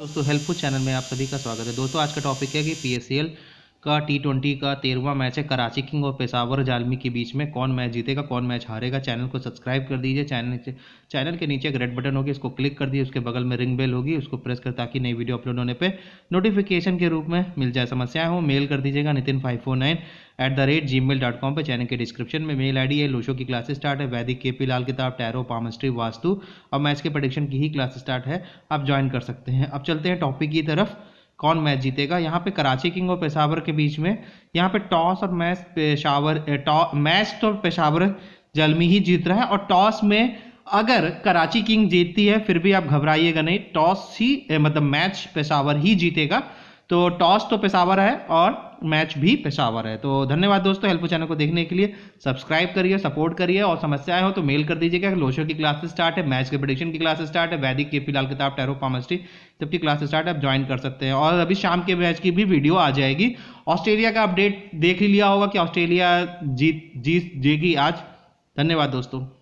दोस्तों helpful channel में आप सभी का स्वागत है दोस्तों आज का टॉपिक है कि पी का टी ट्वेंटी का तेरहवा मैच है कराची किंग और पेशावर जालमी के बीच में कौन मैच जीतेगा कौन मैच हारेगा चैनल को सब्सक्राइब कर दीजिए चैनल चैनल के नीचे एक रेड बटन होगी इसको क्लिक कर दीजिए उसके बगल में रिंग बेल होगी उसको प्रेस कर ताकि नई वीडियो अपलोड होने पर नोटिफिकेशन के रूप में मिल जाए समस्याएं हो मेल कर दीजिएगा Nitin five four nine eight the rate G mail dot com पर चैनल के डिस्क्रिप्शन में मेल डी है लोशो की क्लासेस स्टार्ट है वैदिक के पी लाल किताब टैरो पामस्ट्री वास्तु और मैच के प्रडिक्शन की ही क्लासेस स्टार्ट है आप ज्वाइन कर सकते हैं अब चलते हैं टॉपिक की तरफ कौन मैच जीतेगा यहाँ पे कराची किंग और पेशावर के बीच में यहाँ पे टॉस और मैच पेशावर मैच तो पेशावर जलमी ही जीत रहा है और टॉस में अगर कराची किंग जीतती है फिर भी आप घबराइएगा नहीं टॉस ही मतलब मैच पेशावर ही जीतेगा तो टॉस तो पेशावर है और मैच भी पेशावर है तो धन्यवाद दोस्तों हेल्प चैनल को देखने के लिए सब्सक्राइब करिए सपोर्ट करिए और समस्या हो तो मेल कर दीजिएगा लोशो की क्लास स्टार्ट है मैच के प्रडिक्शन की क्लास स्टार्ट है वैदिक के फिलहाल किताब टैरो पामस्ट्री सबकी क्लास स्टार्ट आप ज्वाइन कर सकते हैं और अभी शाम के मैच की भी वीडियो आ जाएगी ऑस्ट्रेलिया का अपडेट देख ही लिया होगा कि ऑस्ट्रेलिया जीत जीत जेगी आज धन्यवाद दोस्तों